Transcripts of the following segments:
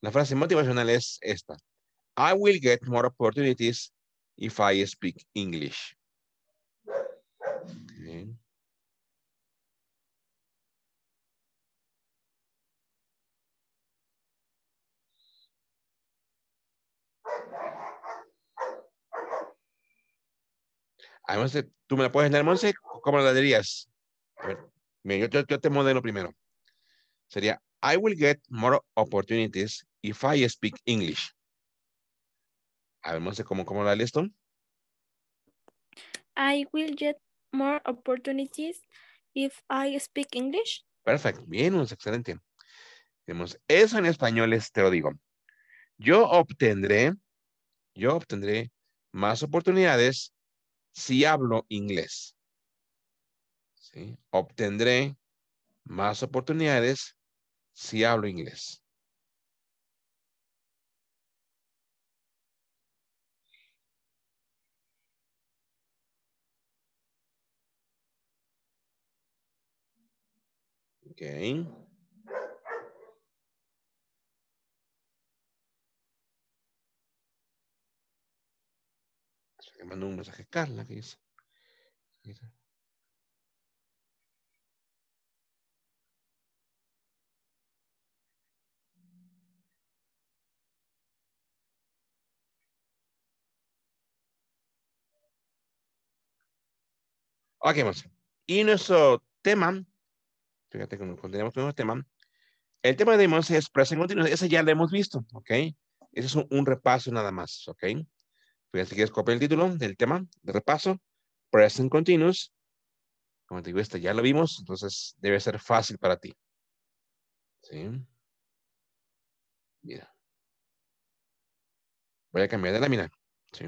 La frase motivacional es esta. I will get more opportunities if I speak English. Además, tú me la puedes dar, Monse, ¿cómo la dirías? yo te modelo primero. Sería, I will get more opportunities if I speak English. Habemos de cómo, cómo la listo. I will get more opportunities if I speak English. Perfecto, bien, excelente. Tenemos eso en español, es, te lo digo. Yo obtendré, yo obtendré más oportunidades si hablo inglés. ¿Sí? Obtendré más oportunidades si hablo inglés. Okay. mandó un mensaje Carla que dice. Ok, vamos. Y nuestro tema, fíjate que continuamos con el tema. El tema de hoy es present continuous. Ese ya lo hemos visto, ¿ok? Ese es un, repaso nada más, ¿ok? Fíjate que copiar el título del tema de repaso. Present Continuous. Como te digo, este ya lo vimos, entonces debe ser fácil para ti. ¿Sí? Mira. Voy a cambiar de lámina. ¿Sí?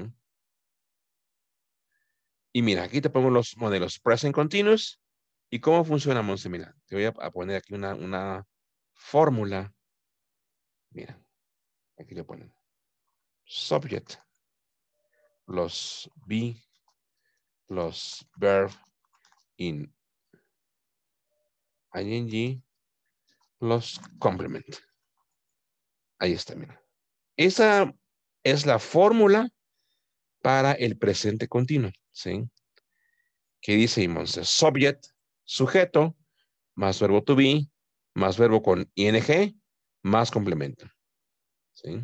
Y mira, aquí te pongo los modelos present continuous y cómo funciona, Monse. Mira, te voy a poner aquí una, una fórmula. Mira, aquí le ponen subject los be los verb in ing los complement. Ahí está, mira. Esa es la fórmula para el presente continuo, ¿sí? ¿Qué dice entonces subject, sujeto, más verbo to be, más verbo con ing, más complemento. ¿Sí?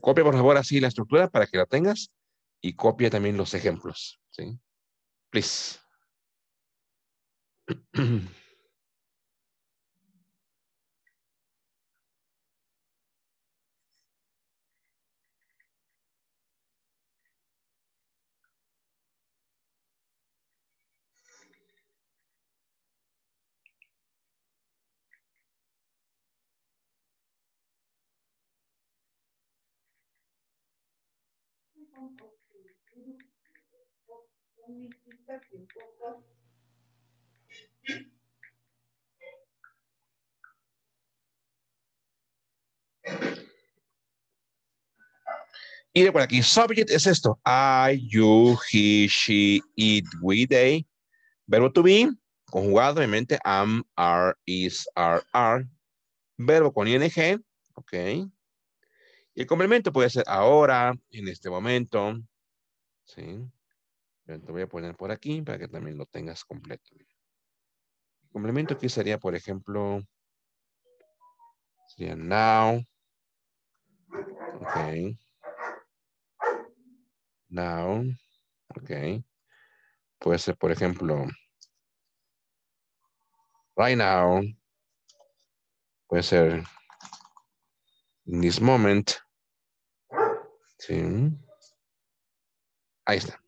copia por favor así la estructura para que la tengas y copia también los ejemplos. ¿Sí? Please. Y de por aquí, subject es esto. I, you, he, she, it, we, they. Verbo to be, conjugado, mente, am, are, is, are, are. Verbo con ing, ok el complemento puede ser ahora, en este momento. ¿Sí? te voy a poner por aquí para que también lo tengas completo. El complemento aquí sería, por ejemplo, sería now. Ok. Now. Ok. Puede ser, por ejemplo, right now. Puede ser in this moment. Sí. Ahí está.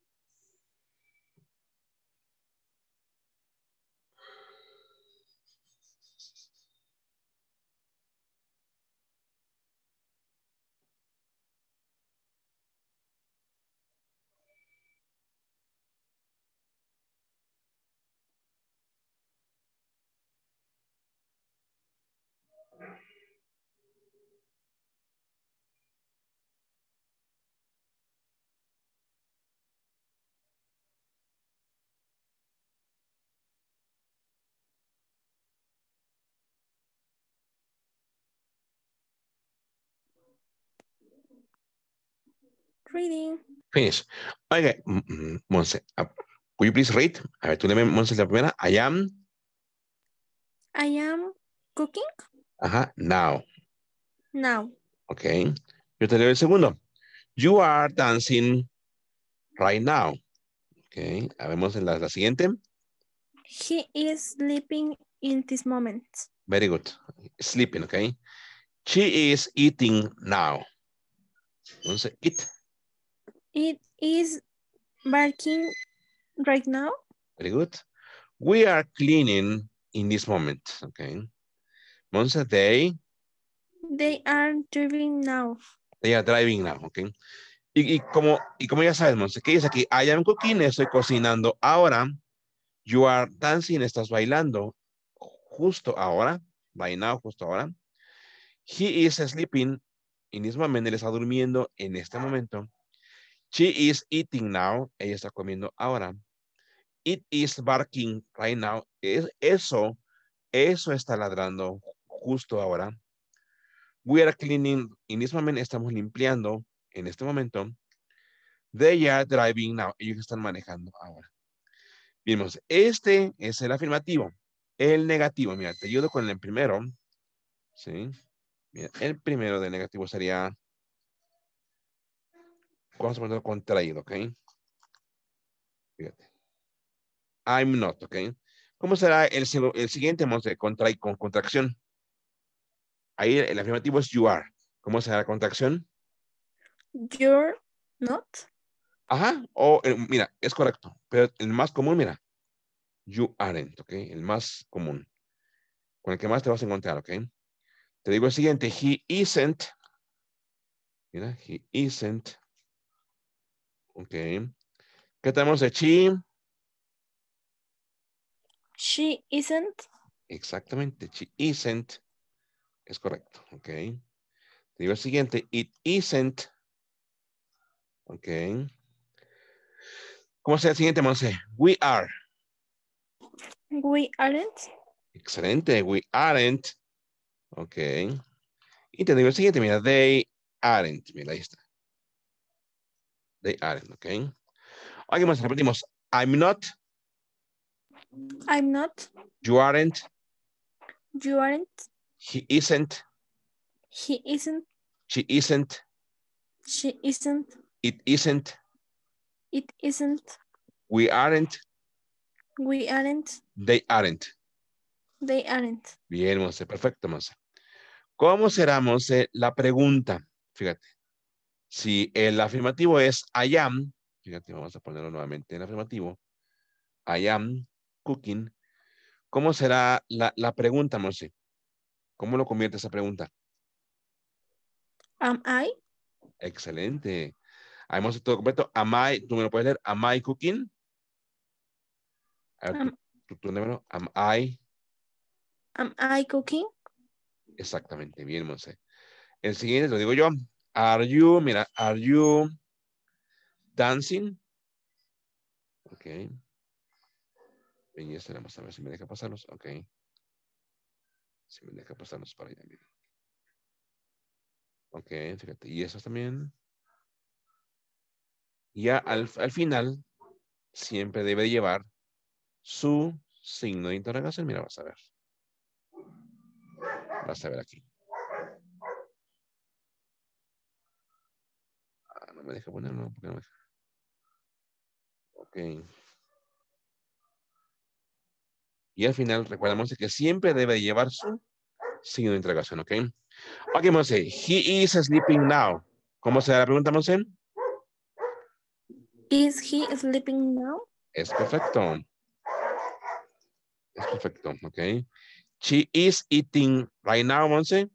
reading. Finish. Okay, Monse, uh, please read? A ver, tú lees Monse, la primera. I am. I am cooking. Ajá, now. Now. Okay. Yo te leo el segundo. You are dancing right now. Okay. Habemos en la, siguiente. He is sleeping in this moment. Very good. Sleeping, okay. She is eating now. Monse, eat. It is barking right now. Very good. We are cleaning in this moment, okay? they? They are driving now. They are driving now, okay? Y, como, y como ya sabes, Monza, ¿qué dice aquí? I am cooking, estoy cocinando ahora. You are dancing, estás bailando justo ahora. bailando now, justo ahora. He is sleeping. in this moment, él está durmiendo en este momento. She is eating now. Ella está comiendo ahora. It is barking right now. eso, eso está ladrando justo ahora. We are cleaning. in this moment estamos limpiando. En este momento. They are driving now. Ellos están manejando ahora. Vimos, este es el afirmativo. El negativo, mira, te ayudo con el primero. ¿Sí? el primero de negativo sería vamos a poner contraído, ¿ok? Fíjate. I'm not, ¿ok? ¿Cómo será el, el siguiente, de Contra, con contracción. Ahí el afirmativo es you are. ¿Cómo será la contracción? You're not. Ajá, o eh, mira, es correcto, pero el más común, mira, you aren't, ¿ok? El más común, con el que más te vas a encontrar, ¿ok? Te digo el siguiente, he isn't, mira, he isn't, Ok. ¿Qué tenemos de she? She isn't. Exactamente, she isn't. Es correcto, ok. Te digo el siguiente, it isn't. Ok. ¿Cómo se el siguiente, Monse? We are. We aren't. Excelente, we aren't. Ok. Y te digo el siguiente, mira, they aren't. Mira, ahí está. They aren't, okay. Alguien más, repetimos. I'm not. I'm not. You aren't. You aren't. He isn't. He isn't. She isn't. She isn't. It isn't. It isn't. We aren't. We aren't. They aren't. They aren't. Bien, Monse. Perfecto, Monse. ¿Cómo será, eh, la pregunta? Fíjate. Si el afirmativo es I am, fíjate, vamos a ponerlo nuevamente en afirmativo. I am cooking. ¿Cómo será la, pregunta, Monse? ¿Cómo lo convierte esa pregunta? Am I? Excelente. Hemos todo completo. Am I, tú me lo puedes leer. Am I cooking? A ver, tú, am I. Am I cooking? Exactamente, bien, Monse. El siguiente lo digo yo. Are you, mira, are you dancing? Ok. Y ya tenemos a ver si me deja pasarlos. Ok. Si me deja pasarlos para allá. Mira. Ok, fíjate. Y eso también. Ya al final, siempre debe llevar su signo de interrogación. Mira, vas a ver. Vas a ver aquí. me ponerlo, Y al final, recordamos que siempre debe llevar su signo de interrogación, ¿ok? Ok, Monse, he is sleeping now. ¿Cómo se da la pregunta, Monse? Is he sleeping now? Es perfecto. Es perfecto, ¿ok? She is eating right now, Monse.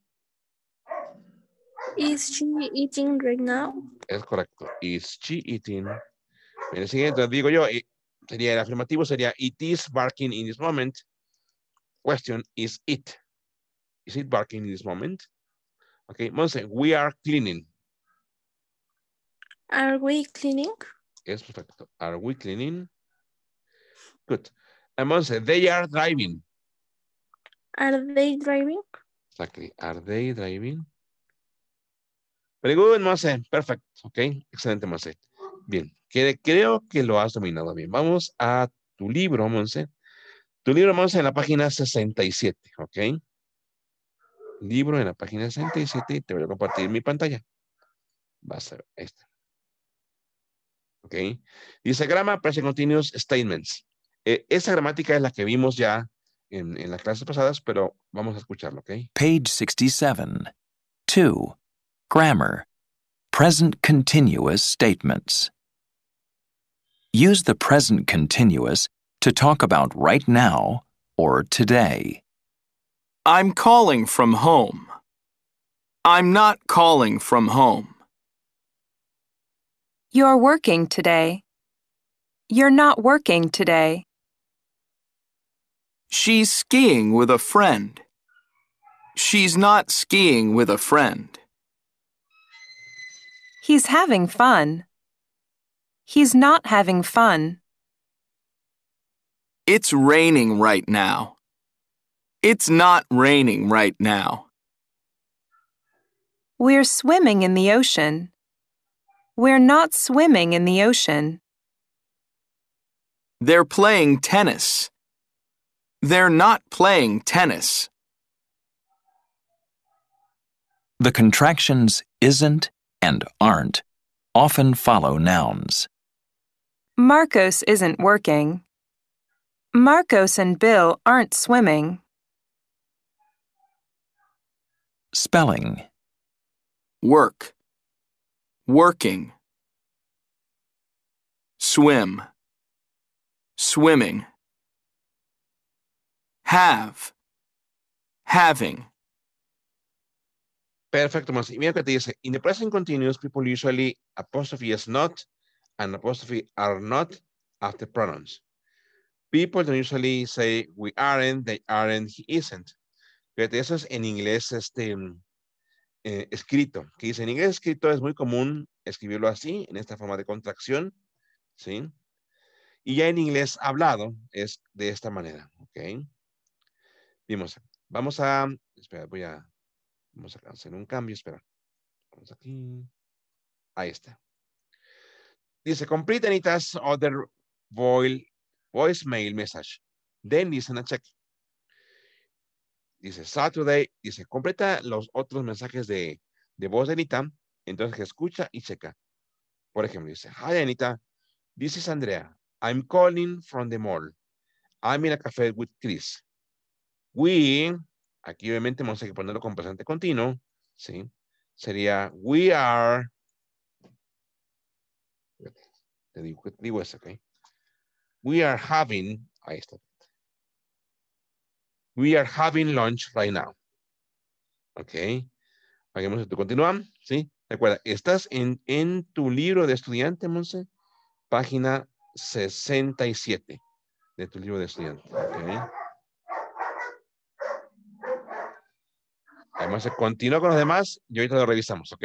Is she eating right now? Es correcto. Is she eating? Mire, siguiente, digo yo, sería el afirmativo, sería it is barking in this moment. Question, is it? Is it barking in this moment? Okay, Monse, we are cleaning. Are we cleaning? Es perfecto. Are we cleaning? Good. And Monse, they are driving. Are they driving? Exactly. Are they driving? Very good, Monse. perfecto, Ok. Excelente, Monse. Bien. creo que lo has dominado bien. Vamos a tu libro, Monse. Tu libro, Monse, en la página 67. Ok. Libro en la página 67. Te voy a compartir mi pantalla. Va a ser esta. Ok. Dice grama, present continuous statements. Eh, esa gramática es la que vimos ya en, en las clases pasadas, pero vamos a escucharlo. Ok. Page 67. 2. Grammar. Present continuous statements. Use the present continuous to talk about right now or today. I'm calling from home. I'm not calling from home. You're working today. You're not working today. She's skiing with a friend. She's not skiing with a friend. He's having fun. He's not having fun. It's raining right now. It's not raining right now. We're swimming in the ocean. We're not swimming in the ocean. They're playing tennis. They're not playing tennis. The contractions isn't and aren't often follow nouns. Marcos isn't working. Marcos and Bill aren't swimming. Spelling Work, working, swim, swimming, have, having. Perfecto. más Y mira que te dice, in the present continuous, people usually apostrophe is not and apostrophe are not after pronouns. People don't usually say we aren't, they aren't, he isn't. Fíjate, eso es en inglés este, mm, eh, escrito. Que dice, en inglés escrito es muy común escribirlo así, en esta forma de contracción. ¿Sí? Y ya en inglés hablado es de esta manera. ¿Ok? Vimos. Vamos a... Espera, voy a Vamos a hacer un cambio, espera. Vamos aquí. Ahí está. Dice, complete Anita's other voicemail message. Then listen a check. Dice, Saturday. Dice, completa los otros mensajes de, de voz de Anita. Entonces escucha y checa. Por ejemplo, dice, Hi Anita, this is Andrea. I'm calling from the mall. I'm in a cafe with Chris. We Aquí obviamente vamos a ponerlo con presente continuo, ¿sí? Sería we are. Te digo, te digo eso, ¿ok? We are having, ahí está. We are having lunch right now. ¿Ok? Hagamos esto. Continuamos, ¿sí? Recuerda, estás en, en tu libro de estudiante, Monse, página 67 de tu libro de estudiante. ¿okay? Además, continúa con los demás y ahorita lo revisamos, ¿ok?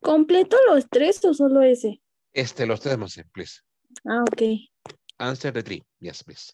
¿Completo los tres o solo ese? Este, los tres, please. Ah, ok. Answer the three. Yes, please.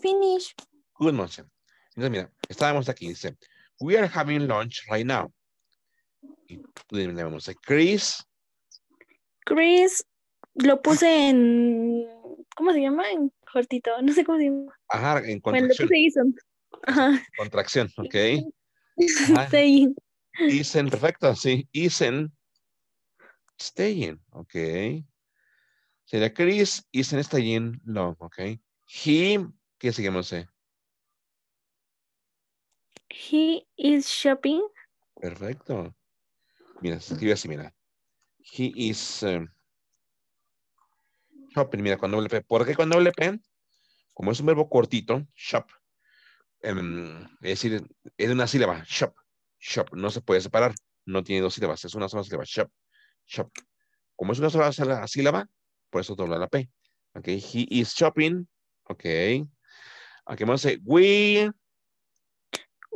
finish. Good motion. Entonces, mira, estábamos aquí, dice, we are having lunch right now. Y vamos a Chris. Chris, lo puse en, ¿cómo se llama? En cortito, no sé cómo se llama. Ajá, en contracción. Bueno, lo puse Ajá. Contracción, ok. Staying. Isen, perfecto, sí. Isen, staying, ok. Sería Chris, isn't staying long, ok. He ¿Qué seguimos, eh? He is shopping. Perfecto. Mira, se escribe así, mira. He is em, shopping. Mira, cuando WP. ¿Por qué cuando WP? Como es un verbo cortito, shop. Em, es decir, es una sílaba, shop. Shop. No se puede separar. No tiene dos sílabas. Es una sola sílaba. Shop. Shop. Como es una sola sílaba, por eso dobla la P. Ok. He is shopping. Ok. Okay, i say we.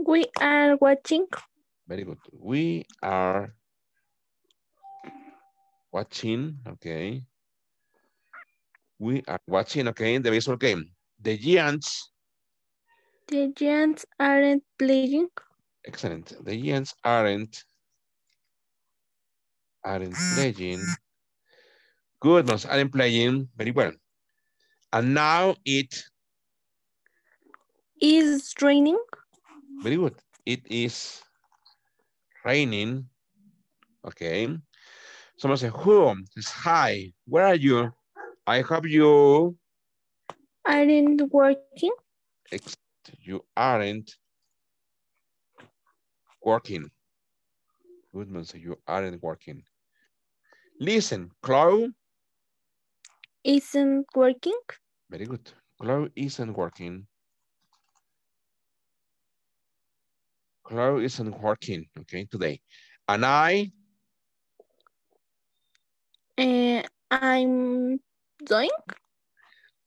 We are watching. Very good. We are watching, okay. We are watching, okay, the baseball game. The Giants. The Giants aren't playing. Excellent. The Giants aren't aren't playing. Good, aren't playing. Very well. And now it is raining. Very good. It is raining. Okay. Someone says, who? Says, hi, where are you? I have you... Aren't working. you aren't working. Goodman says, you aren't working. Listen, Chloe. Isn't working. Very good. Chloe isn't working. Claire isn't working, okay, today. And I? Uh, I'm doing.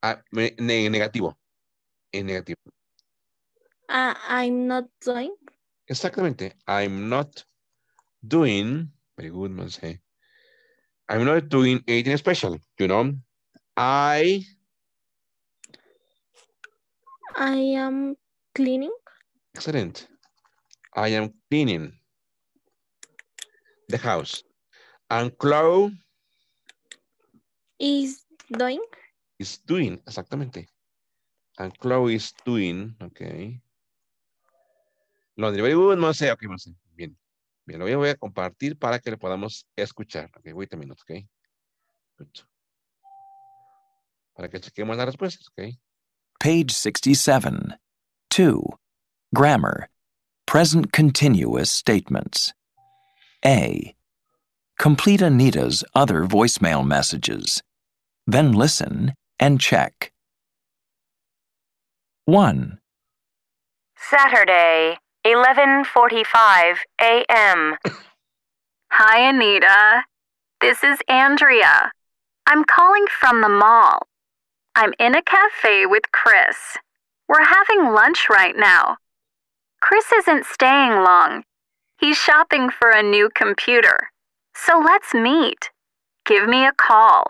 Ah, negativo. En negativo. Uh, I'm not doing. Exactamente. I'm not doing. Very good, Monse. I'm not doing anything special, you know. I. I am cleaning. Excellent. I am cleaning the house. And Chloe is doing. Is doing, exactamente. And Chloe is doing, okay. Laundry, no sé, Monse. Ok, Monse, bien. Bien, lo voy a compartir para que lo podamos escuchar. Ok, wait a minute, ok. Para que chequemos las respuestas, ok. Page 67. 2. Grammar. Present continuous statements. A. Complete Anita's other voicemail messages. Then listen and check. 1. Saturday, 11:45 a.m. Hi Anita. This is Andrea. I'm calling from the mall. I'm in a cafe with Chris. We're having lunch right now. Chris isn't staying long. He's shopping for a new computer. So let's meet. Give me a call.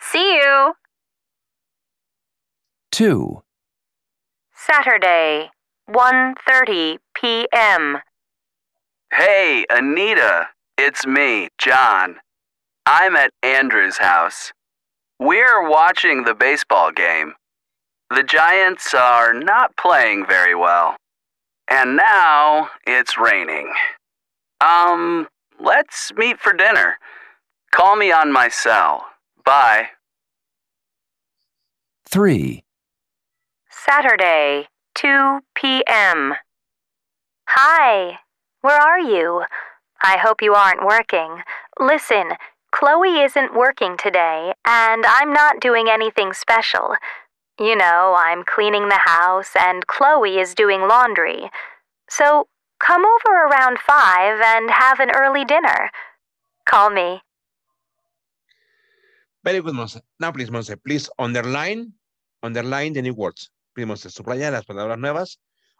See you. 2. Saturday, 1:30 p.m. Hey, Anita. It's me, John. I'm at Andrew's house. We're watching the baseball game. The Giants are not playing very well. And now it's raining. Um, let's meet for dinner. Call me on my cell. Bye. 3. Saturday, 2 p.m. Hi, where are you? I hope you aren't working. Listen, Chloe isn't working today, and I'm not doing anything special. You know, I'm cleaning the house and Chloe is doing laundry. So come over around five and have an early dinner. Call me. Very good, Monse. Now, please, Monse, please underline, underline the new words. Please, Monse, subraya las palabras nuevas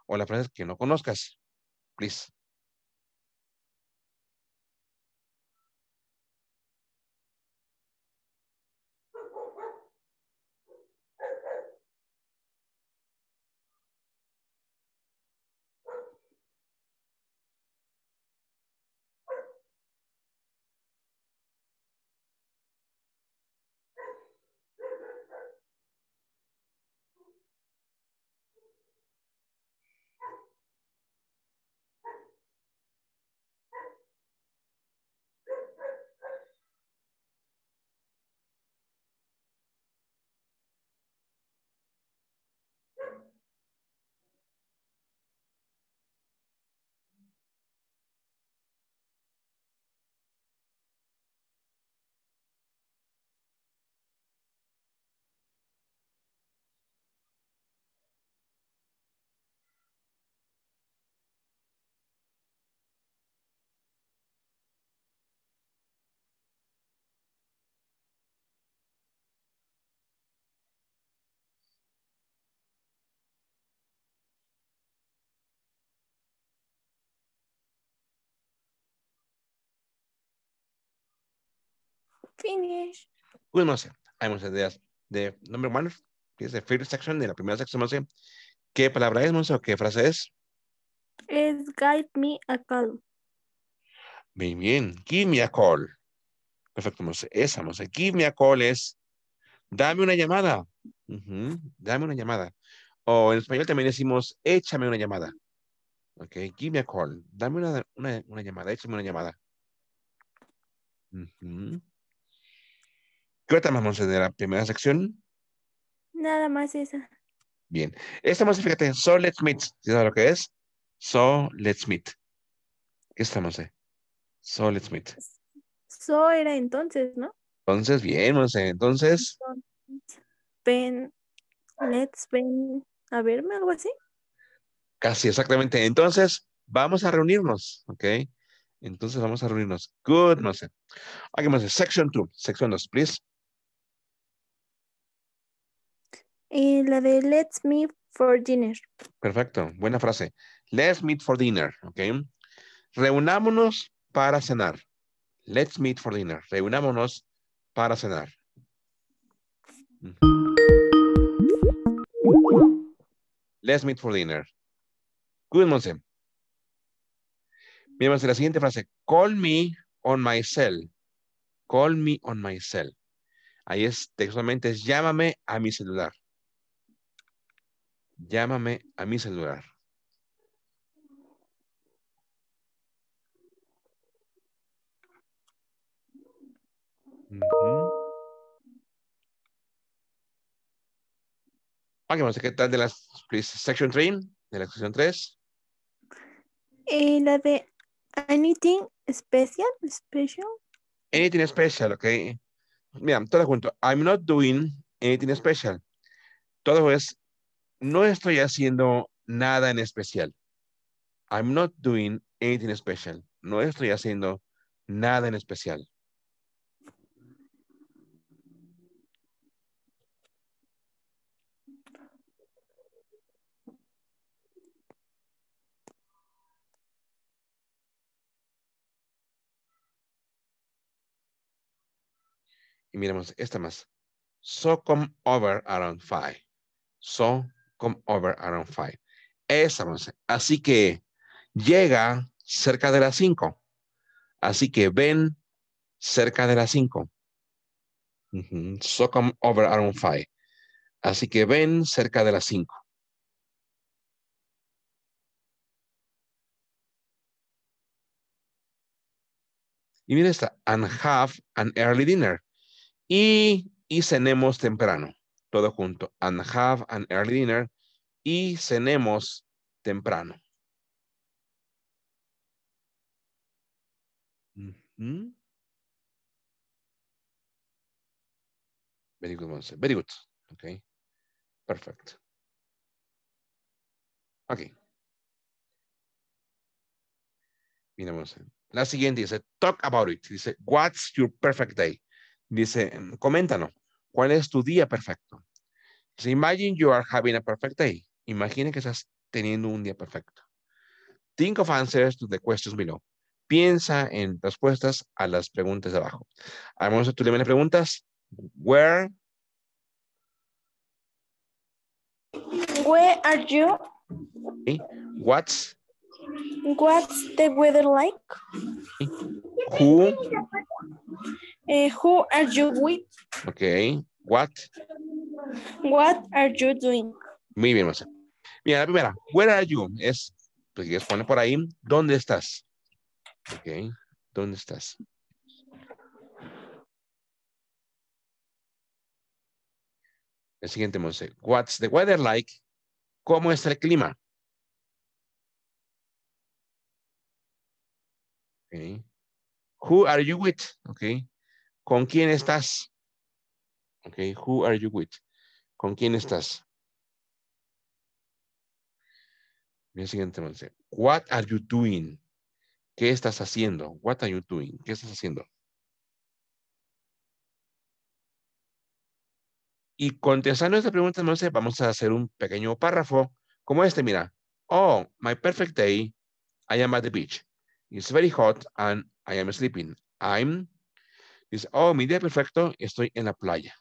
o las frases que no conozcas. Please. Finish. Hay muchas ideas de number one, que es de first section, de la primera sección, no ¿Qué palabra es, Monse, o qué frase es? Es guide me a call. Muy bien. Give me a call. Perfecto, Monse. Esa, Monse. Give me a call es dame una llamada. Dame una llamada. O en español también decimos échame una llamada. Ok, give me a call. Dame una, una, una llamada, échame una llamada. ¿Qué estamos, más, Monse, de la primera sección? Nada más esa. Bien. Esta más, fíjate, So Let's Meet. sabes lo que es? So Let's Meet. ¿Qué está, Monse? So Let's Meet. So era entonces, ¿no? Entonces, bien, Monse. Entonces. Ven, let's ven a verme, algo así. Casi, exactamente. Entonces, vamos a reunirnos, ¿ok? Entonces, vamos a reunirnos. Good, Monse. Ok, Monse, section 2. Section 2, please. Eh, la de let's meet for dinner. Perfecto, buena frase. Let's meet for dinner, ¿ok? Reunámonos para cenar. Let's meet for dinner. Reunámonos para cenar. Mm. Let's meet for dinner. Good, Monse. Bien, a la siguiente frase. Call me on my cell. Call me on my cell. Ahí es, textualmente, llámame a mi celular. Llámame a mi celular. qué tal de pues, la section 3, de la sección 3. la de anything special, special. Anything special, ok. Mira, todo junto. I'm not doing anything special. Todo es no estoy haciendo nada en especial. I'm not doing anything special. No estoy haciendo nada en especial. Y miramos esta más. So come over around five. So come over around 5. Es 11. Así que llega cerca de las cinco. Así que ven cerca de las cinco. So come over around five. Así que ven cerca de las cinco. Y mira esta, and have an early dinner. Y, y cenemos temprano todo junto. And have an early dinner. Y cenemos temprano. Very good, Very good. Okay. Perfect. Okay. La siguiente dice, talk about it. Dice, what's your perfect day? Dice, Coméntanos. ¿Cuál es tu día perfecto? imagine you are having a perfect day. Imagina que estás teniendo un día perfecto. Think of answers to the questions below. Piensa en respuestas a las preguntas de abajo. Vamos a tu preguntas. Where? Where are you? What's? What's the weather like? Who? Eh, who are you with? Ok. What? What are you doing? Muy bien, Marcela. Mira, la primera, where are you? Es, pues se pone por ahí, ¿dónde estás? Ok, ¿dónde estás? El siguiente, Monse. What's the weather like? ¿Cómo está el clima? Okay. Who are you with? Okay. ¿Con quién estás? Ok, who are you with? ¿Con quién estás? Bien siguiente What are you doing? ¿Qué estás haciendo? What are you doing? ¿Qué estás haciendo? Y contestando esta pregunta, vamos a hacer un pequeño párrafo como este, mira. Oh, my perfect day. I am at the beach. It's very hot and I am sleeping. I'm Dice, oh, mi día perfecto, estoy en la playa.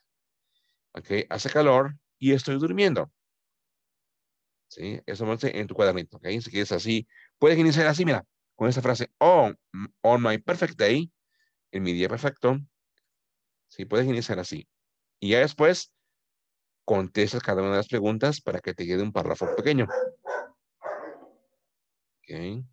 Ok, hace calor y estoy durmiendo. ¿Sí? Eso sé en tu cuadernito, ¿ok? Si quieres así, puedes iniciar así, mira, con esa frase, oh, on my perfect day, en mi día perfecto. Sí, puedes iniciar así. Y ya después, contestas cada una de las preguntas para que te quede un párrafo pequeño. Ok.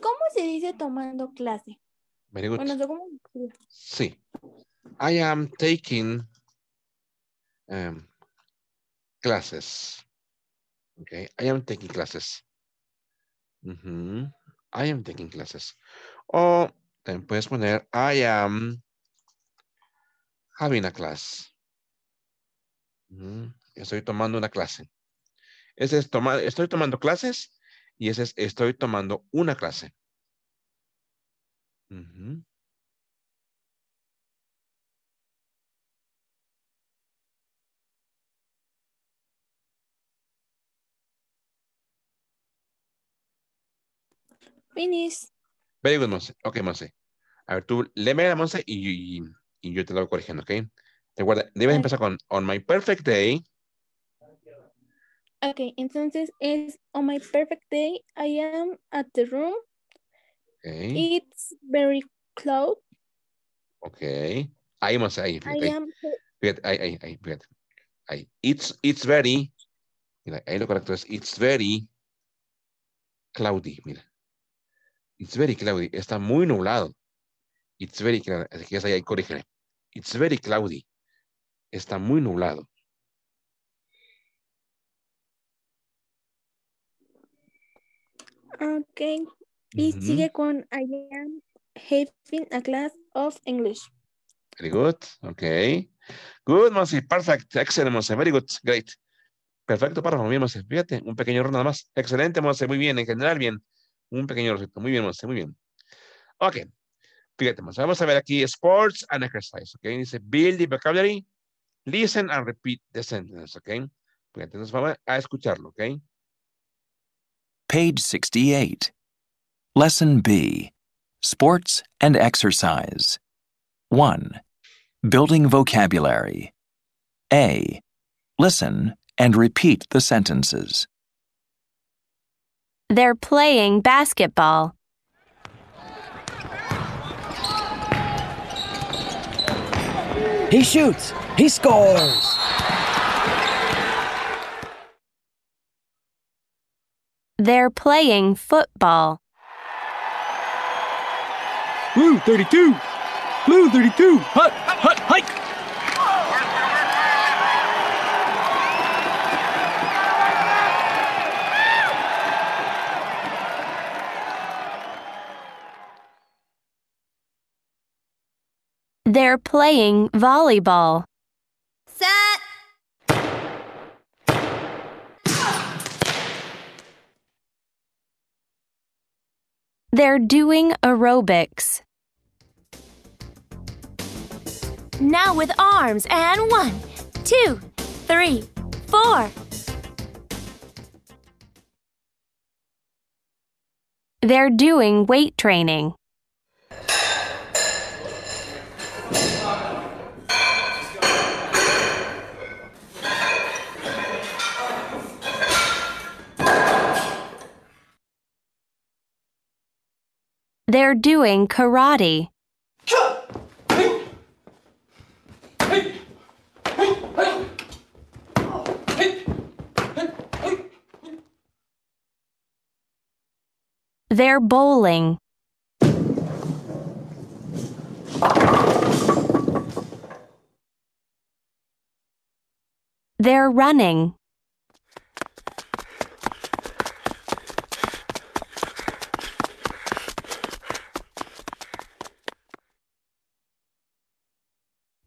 ¿Cómo se dice tomando clase? Muy bien. ¿cómo? Sí. I am taking um, classes. Okay, I am taking classes. I am taking classes. O también eh, puedes poner I am having a class. Estoy tomando una clase. Ese es tomar, estoy tomando clases y ese es estoy tomando una clase. Uh Very good, Monse. Ok, Monse. A ver, tú léeme a Monse y, y, y, yo te lo voy corrigiendo, ¿ok? Recuerda, debes empezar con On my perfect day, Okay, entonces es on my perfect day, I am at the room. Okay. It's very cloudy. Okay. Ahí más, ahí. Fíjate, I am... ahí, ahí, ahí, fíjate. Ahí. It's, it's very, mira, ahí lo correcto es, it's very cloudy, mira. It's very cloudy, está muy nublado. It's very cloudy, así que ya ahí, corrígele. It's very cloudy, está muy nublado. Ok. Y sigue con I am having a class of English. Very good. Okay. Good, monse, Perfect. Excellent, monse, Very good. Great. Perfecto párrafo. Muy bien, Fíjate, un pequeño error nada más. Excelente, monse, Muy bien. En general, bien. Un pequeño error. Muy bien, Muy bien. Ok. Fíjate, Vamos a ver aquí sports and exercise. Ok. Dice build the vocabulary. Listen and repeat the sentence. Ok. Fíjate, entonces vamos a escucharlo. Ok. Page 68. Lesson B Sports and Exercise. 1. Building Vocabulary. A. Listen and repeat the sentences. They're playing basketball. He shoots. He scores. They're playing football. Blue 32! Blue 32! Hut, hut, hike! They're playing volleyball. They're doing aerobics. Now with arms and one, two, three, four. They're doing weight training. They're doing karate. They're bowling. They're running.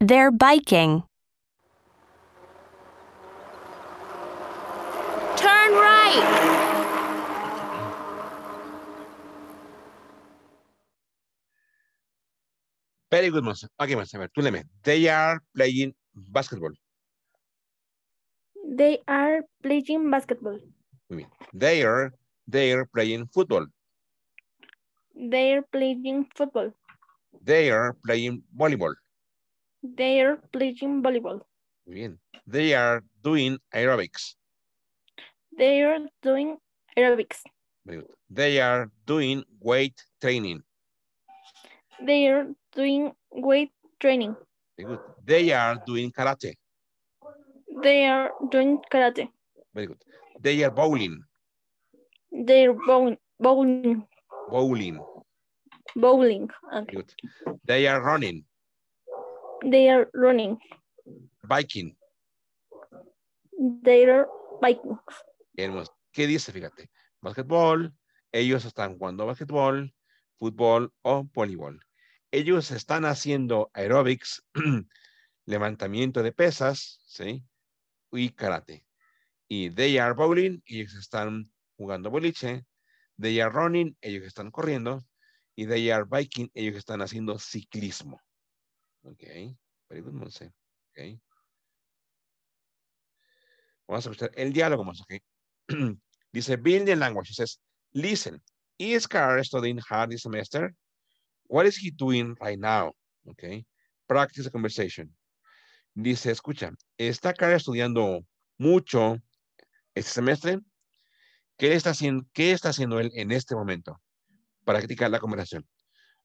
They're biking. Turn right. Very good, Monse. Okay, Monse, tú léeme. They are playing basketball. They are playing basketball. Muy bien. They are, they are playing football. They are playing football. They are playing volleyball. They are playing volleyball. bien. They are doing aerobics. They are doing aerobics. They are doing weight training. They are doing weight training. Very good. They are doing karate. They are doing karate. Very good. They are bowling. They are bowling. Bowling. Bowling. Bowling. Okay. Ah. Good. They are running. They are running. Biking. They are biking. ¿Qué dice? Fíjate. Basketball, Ellos están jugando Basketball, fútbol o voleibol. Ellos están haciendo Aerobics levantamiento de pesas, ¿sí? Y karate. Y they are bowling. Ellos están jugando boliche. They are running. Ellos están corriendo. Y they are biking. Ellos están haciendo ciclismo. Ok. Very good, Monse. Vamos a escuchar el diálogo, más. Okay. Dice, building language. He says, listen, is Carl studying hard this semester? What is he doing right now? Okay. Practice the conversation. Dice, escucha, ¿está Cara estudiando mucho este semestre? ¿Qué está haciendo, qué él en este momento? Practicar la conversación.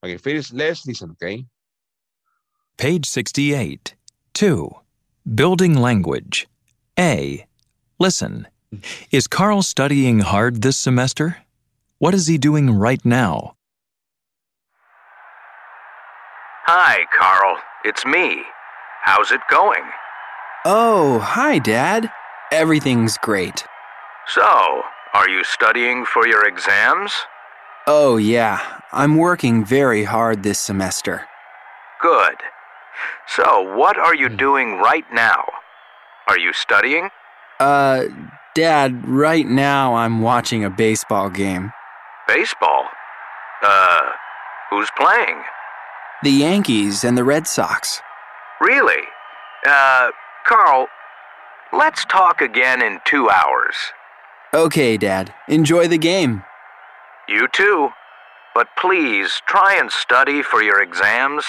Okay, first, let's listen, okay? Page 68. 2. Building language. A. Listen. Is Carl studying hard this semester? What is he doing right now? Hi, Carl. It's me. How's it going? Oh, hi, Dad. Everything's great. So, are you studying for your exams? Oh, yeah. I'm working very hard this semester. Good. So, what are you doing right now? Are you studying? Uh, Dad, right now I'm watching a baseball game. Baseball? Uh, who's playing? The Yankees and the Red Sox. Really? Uh, Carl, let's talk again in two hours. Okay, Dad. Enjoy the game. You too. But please try and study for your exams.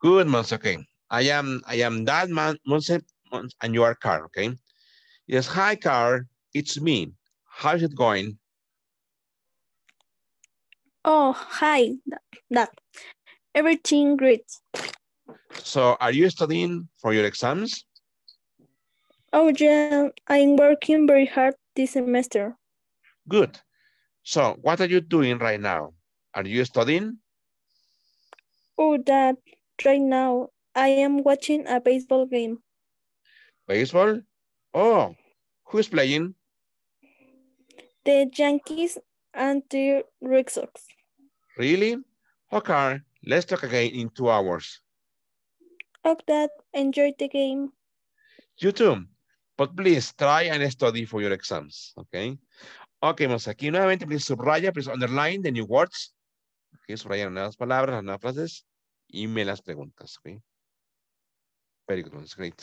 Good, Monse. Okay. I am I am that man, Monse, and you are Carl, okay? Yes, hi, Carl. It's me. How's it going? Oh, hi, that. Everything great. So are you studying for your exams? Oh, yeah, I'm working very hard this semester. Good. So what are you doing right now? Are you studying? Oh, that Right now, I am watching a baseball game. Baseball? Oh, who's playing? The Yankees and the Red Sox. Really? Okay, let's talk again in two hours. Hope that enjoyed the game. You too. But please try and study for your exams, okay? Ok, vamos aquí nuevamente, please subraya, please underline the new words. okay, subrayan las nuevas palabras, las nuevas frases. y me las preguntas, ¿ok? Very good, great.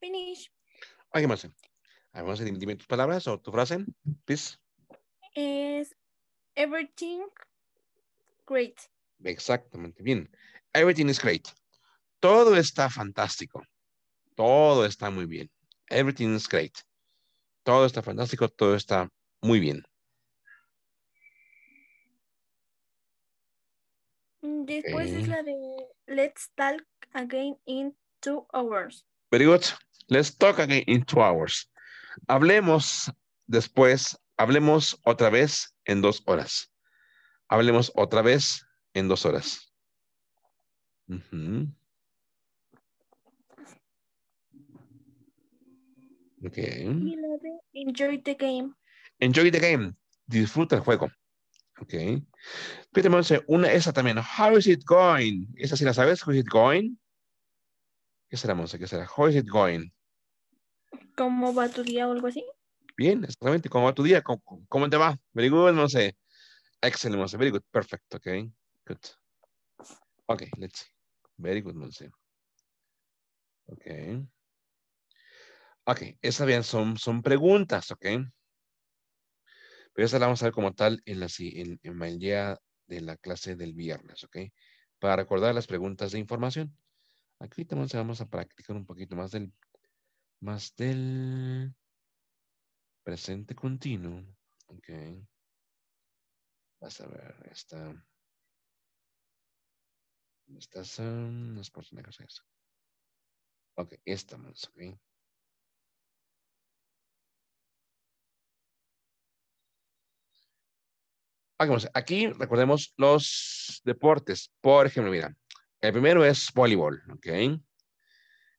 Finish. más? Vamos a dime tus palabras o tu frase, please. Es everything great. Exactamente, bien. Everything is great. Todo está fantástico. Todo está muy bien. Everything is great. Todo está fantástico, todo está muy bien. Mm, después es la de Let's Talk Again in Two Hours. Very good. Let's talk again in two hours. Hablemos después, hablemos otra vez en dos horas. Hablemos otra vez en dos horas. Okay. Enjoy the game. Enjoy the game. Disfruta el juego. Ok. Monse, una esa también. How is it going? Esa sí la sabes. How is it going? ¿Qué será, Monse? ¿Qué será? How is it going? ¿Cómo va tu día o algo así? Bien, exactamente. ¿Cómo va tu día? ¿Cómo, te va? Very good, no sé. Excellent, Monse. Very good. Perfect. Okay. Good. Okay, let's see. Very good, Monse. Okay. Okay, esas bien son, son preguntas, ok. Pero esa la vamos a ver como tal en, la, en, en el día de la clase del viernes, ok. Para recordar las preguntas de información. Aquí también vamos a practicar un poquito más del más del presente continuo. Ok. Vas a ver, esta. Estas son las porciones Ok, esta más, ok. Aquí recordemos los deportes. Por ejemplo, mira, el primero es voleibol, ¿ok?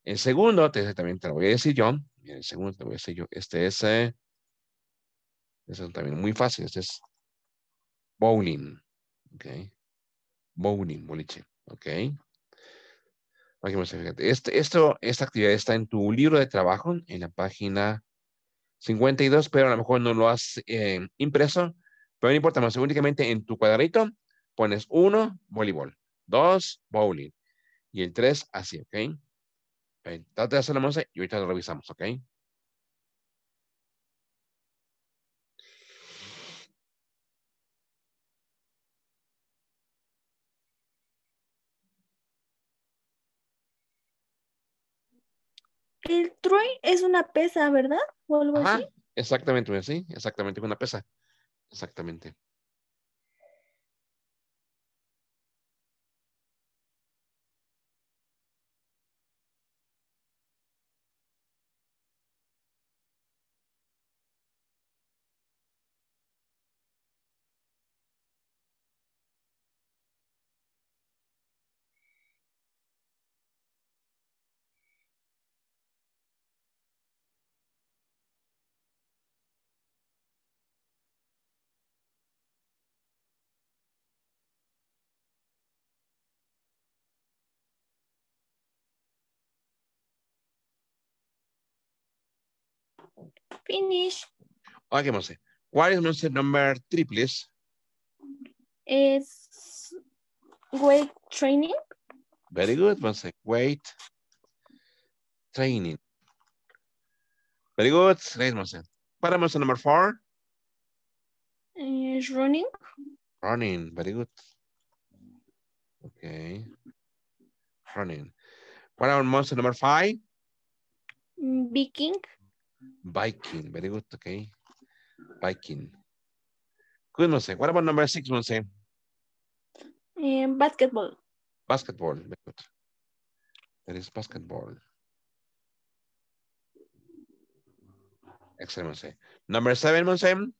El segundo, también te lo voy a decir yo. El segundo te lo voy a decir yo. Este es, eh, es también muy fácil. Este es bowling. Ok. Bowling, boliche. Ok. Aquí fíjate. Este, esto, esta actividad está en tu libro de trabajo, en la página 52, pero a lo mejor no lo has eh, impreso. Pero no importa más, únicamente en tu cuadradito pones uno, voleibol, dos, bowling, y el tres, así, ¿ok? Trate de hacer la y ahorita lo revisamos, ¿ok? El troy es una pesa, ¿verdad? ¿O algo así? Exactamente, sí, exactamente, una pesa. Exactamente. Finish. Okay, Monse. What is Monse number three, please? It's weight training. Very good, Monse. Weight training. Very good. Great, Monse. Para Monse number four? It's eh, running. Running. Very good. Okay. Running. What about Monse number five? Mm, baking. Viking. Very good. Okay. Viking. Good, Monse. What about number six, Monse? Eh, basketball. Basketball. Very good. That is basketball. Excellent, Monse. Number seven, Monse.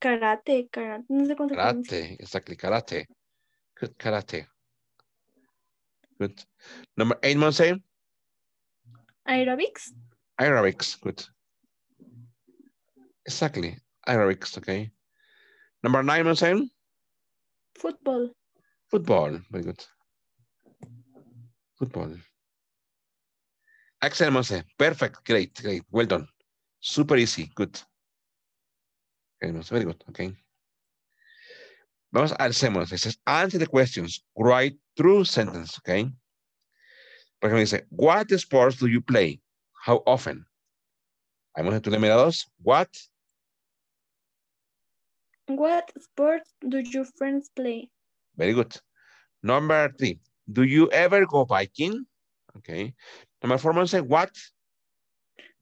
Karate, karate. No sé cuánto karate, exactly, karate. Good, karate. Good. Number eight, Monse. Aerobics. Arabics, good. Exactly, Arabics, okay. Number nine, Monsen. Football. Football, very good. Football. Excellent, Monsen. Perfect, great, great, well done. Super easy, good. very good, okay. Vamos al segundo. Dice, answer the questions. Write true sentence, okay? Por ejemplo, dice, what sports do you play? how often. I'm going to tell me, dos. What? What sports do your friends play? Very good. Number three. Do you ever go biking? Okay. Number four, say what?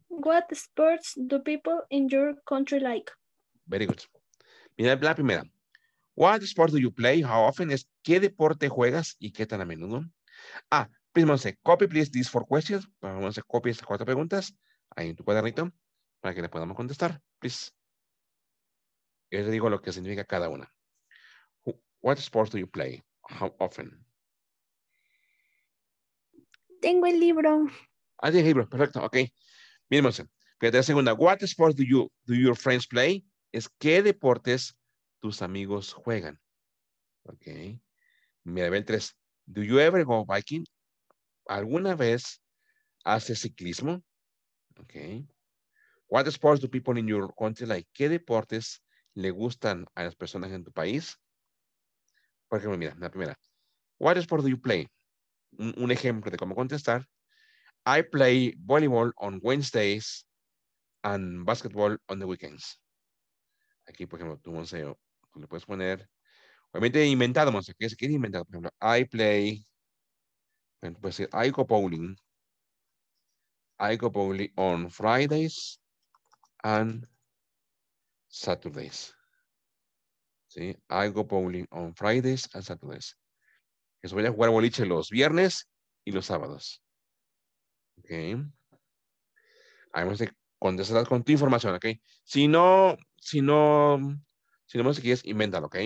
What sports do people in your country like? Very good. Mira la primera. What sport do you play? How often es qué deporte juegas y qué tan a menudo? Ah, Please, copy, please, these four questions. Vamos a copy estas cuatro preguntas ahí en tu cuadernito para que le podamos contestar, please. Yo te digo lo que significa cada una. What sports do you play? How often? Tengo el libro. Ah, el libro, perfecto, ok. Miren, Monse, la segunda. What sports do you, do your friends play? Es qué deportes tus amigos juegan. Ok. Mira, el tres. Do you ever go biking? ¿Alguna vez hace ciclismo? Okay. What sports do people in your like? ¿Qué deportes le gustan a las personas en tu país? Por ejemplo, mira, la primera. What sport do you play? Un, ejemplo de cómo contestar. I play volleyball on Wednesdays and basketball on the weekends. Aquí, por ejemplo, tu museo le puedes poner, obviamente inventado, Monseo. ¿qué es inventado? Por ejemplo, I play entonces, pues, I go bowling. I go bowling on Fridays and Saturdays. ¿Sí? I go bowling on Fridays and Saturdays. Que voy a jugar boliche los viernes y los sábados. Ok. Además de contestar con tu información, ok. Si no, si no, si no me quieres invéntalo, ok.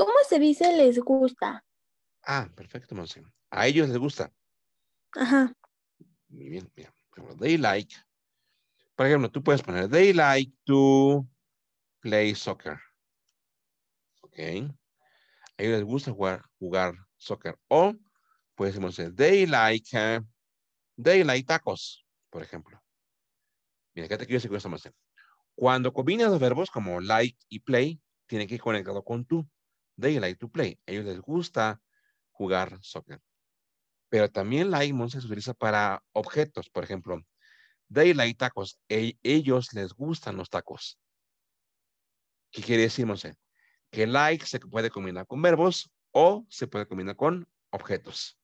¿Cómo se dice les gusta? Ah, perfecto, Monse. A ellos les gusta. Ajá. Muy bien, mira. They like. Por ejemplo, tú puedes poner, they like to play soccer. Ok. A ellos les gusta jugar, jugar soccer. O puedes decir, they like, they like tacos, por ejemplo. Mira, ¿qué te quiero decir que Cuando combinas los verbos como like y play, tiene que ir conectado con tú. They like to play. A ellos les gusta jugar soccer. Pero también like se utiliza para objetos. Por ejemplo, they like tacos. A e-, ellos les gustan los tacos. ¿Qué quiere decir, Monse? Que like se puede combinar con verbos o se puede combinar con objetos.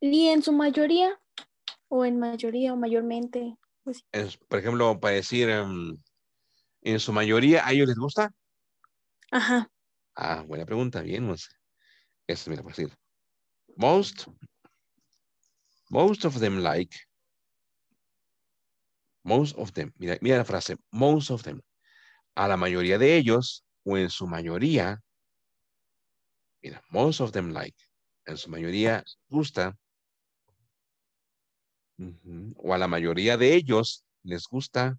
Y en su mayoría, o en mayoría, o mayormente. Pues por ejemplo, para decir, em, en su mayoría, ¿a ellos les gusta? Ajá. Ah, buena pregunta, bien, Eso, mira, por decir. Most, most of them like, most of them, mira, mira la frase, most of them. A la mayoría de ellos, o en su mayoría, mira, most of them like en su mayoría gusta, o a la mayoría de ellos les gusta.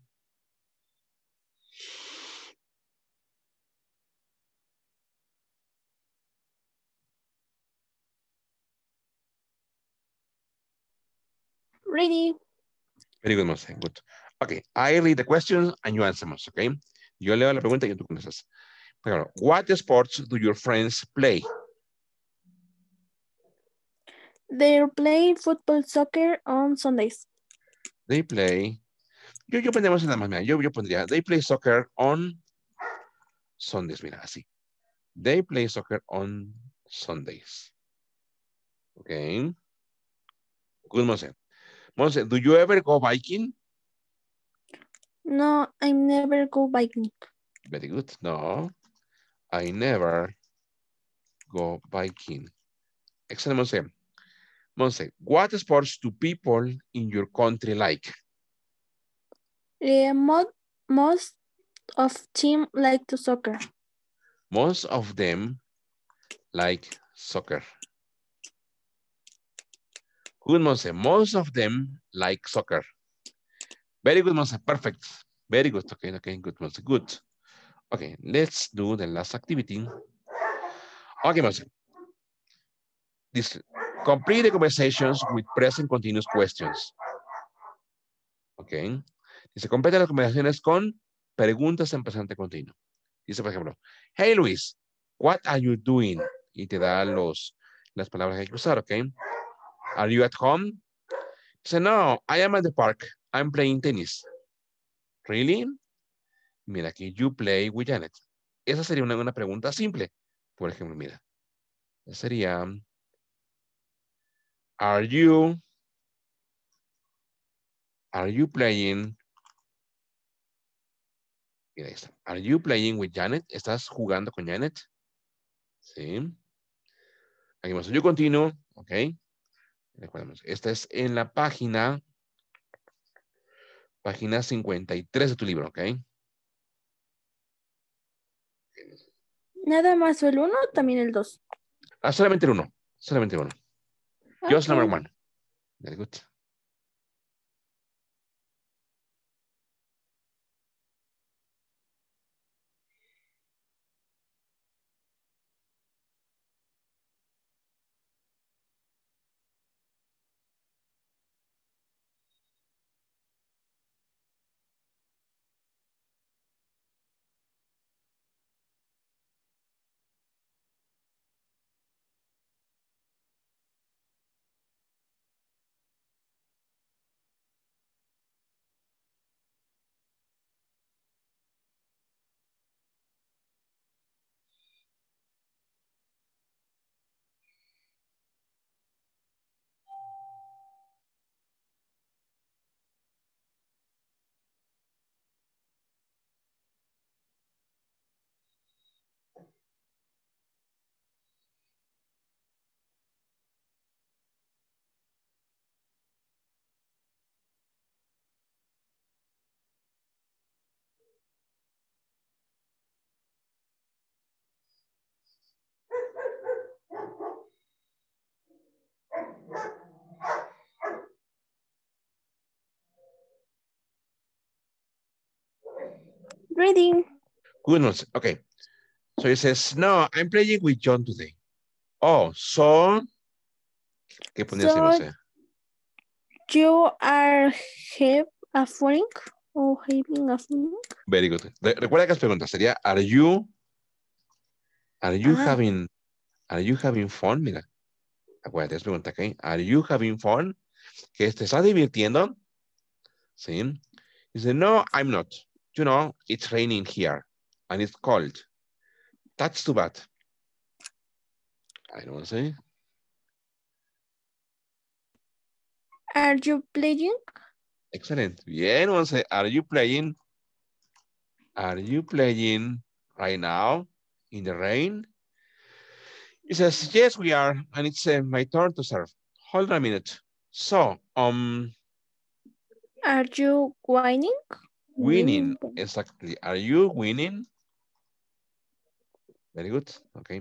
Ready. Very good, Monse. Good. Okay, I read the questions and you answer, Monse, okay? Yo leo la pregunta y tú contestas. What sports do your friends play? They play football soccer on Sundays. They play. Yo, yo pondría nada más, mira, yo, yo pondría, they play soccer on Sundays, mira, así. They play soccer on Sundays. Okay. Good, Monse. Monse, do you ever go biking? No, I never go biking. Very good. No, I never go biking. Excellent, Monse. Monse, what sports do people in your country like? Uh, eh, most, most of team like to soccer. Most of them like soccer. Good, Monse. Most of them like soccer. Very good, Monse. Perfect. Very good. Okay, okay, good, Monse. Good. Okay, let's do the last activity. Okay, Monse. This Complete the conversations with present continuous questions. Ok. Dice, se las conversaciones con preguntas en presente continuo. Dice, por ejemplo, Hey Luis, what are you doing? Y te da los, las palabras que hay que usar, ok. Are you at home? Dice, no, I am at the park. I'm playing tennis. Really? Mira aquí, you play with Janet. Esa sería una, una pregunta simple. Por ejemplo, mira. Sería, Are you, are you playing? Are you playing with Janet? ¿Estás jugando con Janet? Sí. Aquí más. Yo continúo. Ok. Esta es en la página. Página 53 de tu libro. Ok. ¿Nada más el 1 o también el 2? Ah, solamente el 1. Solamente el 1. Yours okay. number one. Very good. reading. Good Okay. So he says, no, I'm playing with John today. Oh, so. ¿Qué ponerse? So, no You are have a fun or having a fun Very good. recuerda que las preguntas sería, are you, are you ah. having, are you having fun? Mira, acuérdate, es pregunta, ¿ok? Are you having fun? ¿Que te estás divirtiendo? Sí. Dice, no, I'm not. you know, it's raining here and it's cold. That's too bad. I don't say. Are you playing? Excellent. Bien, say. are you playing? Are you playing right now in the rain? He says, yes, we are. And it's uh, my turn to serve. Hold on a minute. So, um. Are you whining? Winning, exactly. Are you winning? Very good, ok.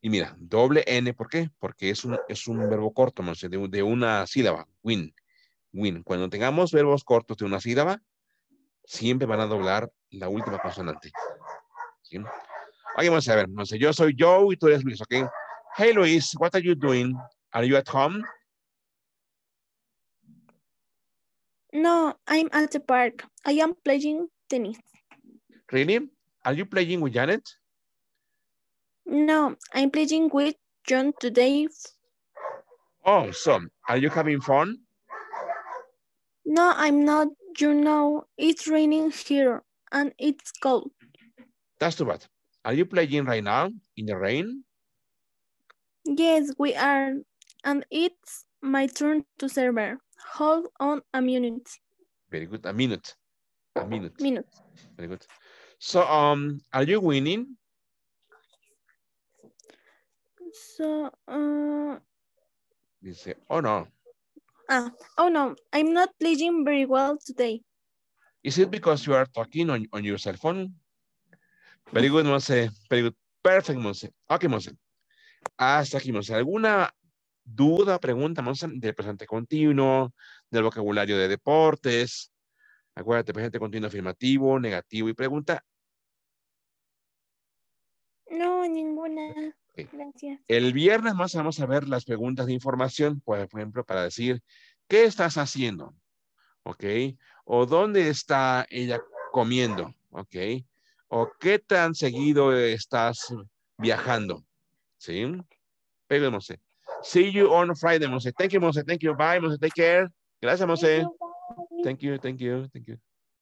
Y mira, doble N, ¿por qué? Porque es un, es un verbo corto, ¿no? de, de una sílaba, win, win. Cuando tengamos verbos cortos de una sílaba, siempre van a doblar la última consonante. ¿Sí? vamos a ver, no sé, yo soy Joe y tú eres Luis, ¿ok? Hey Luis, what are you doing? Are you at home? No, I'm at the park. I am playing tennis. Really? Are you playing with Janet? No, I'm playing with John today. Oh, so are you having fun? No, I'm not. You know, it's raining here and it's cold. That's too bad. Are you playing right now in the rain? Yes, we are. And it's my turn to serve. Hold on a minute. Very good. A minute. A minute. Minute. Very good. So, um, are you winning? So, uh, say, oh no. Ah, oh no, I'm not playing very well today. Is it because you are talking on, on your cell phone? Very good, Monse. Very good. Perfect, Monse. Ok, Monse. Hasta aquí, Monse. ¿Alguna duda, pregunta más del presente continuo, del vocabulario de deportes. Acuérdate, presente continuo afirmativo, negativo y pregunta. No, ninguna. Gracias. El viernes más vamos a ver las preguntas de información, pues, por ejemplo, para decir, ¿qué estás haciendo? ¿Ok? ¿O dónde está ella comiendo? ¿Ok? ¿O qué tan seguido estás viajando? ¿Sí? sé. See you on Friday, Monse. Thank you, Monse. Thank you. Bye, Monse. Take care. Gracias, Monse. Thank you, thank you, thank you.